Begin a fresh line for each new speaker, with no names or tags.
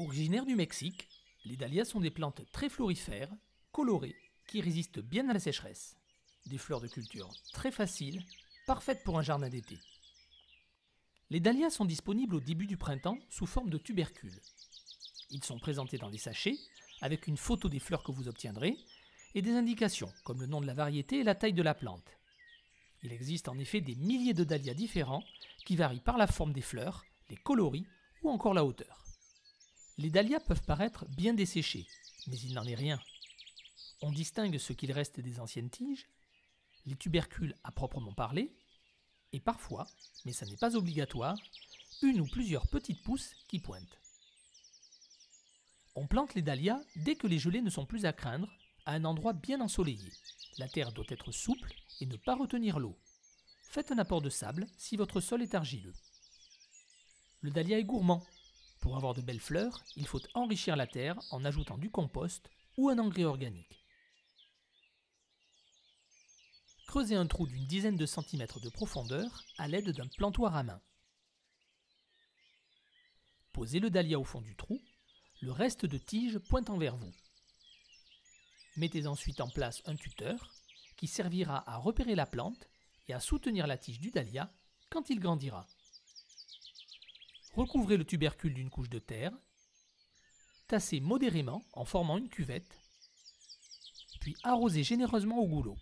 Originaire du Mexique, les dahlias sont des plantes très florifères, colorées, qui résistent bien à la sécheresse. Des fleurs de culture très faciles, parfaites pour un jardin d'été. Les dahlias sont disponibles au début du printemps sous forme de tubercules. Ils sont présentés dans des sachets, avec une photo des fleurs que vous obtiendrez, et des indications, comme le nom de la variété et la taille de la plante. Il existe en effet des milliers de dahlias différents, qui varient par la forme des fleurs, les coloris ou encore la hauteur. Les dahlias peuvent paraître bien desséchés, mais il n'en est rien. On distingue ce qu'il reste des anciennes tiges, les tubercules à proprement parler, et parfois, mais ça n'est pas obligatoire, une ou plusieurs petites pousses qui pointent. On plante les dahlias dès que les gelées ne sont plus à craindre, à un endroit bien ensoleillé. La terre doit être souple et ne pas retenir l'eau. Faites un apport de sable si votre sol est argileux. Le dahlia est gourmand pour avoir de belles fleurs, il faut enrichir la terre en ajoutant du compost ou un engrais organique. Creusez un trou d'une dizaine de centimètres de profondeur à l'aide d'un plantoir à main. Posez le dahlia au fond du trou, le reste de tige pointant vers vous. Mettez ensuite en place un tuteur qui servira à repérer la plante et à soutenir la tige du dahlia quand il grandira. Recouvrez le tubercule d'une couche de terre, tassez modérément en formant une cuvette, puis arrosez généreusement au goulot.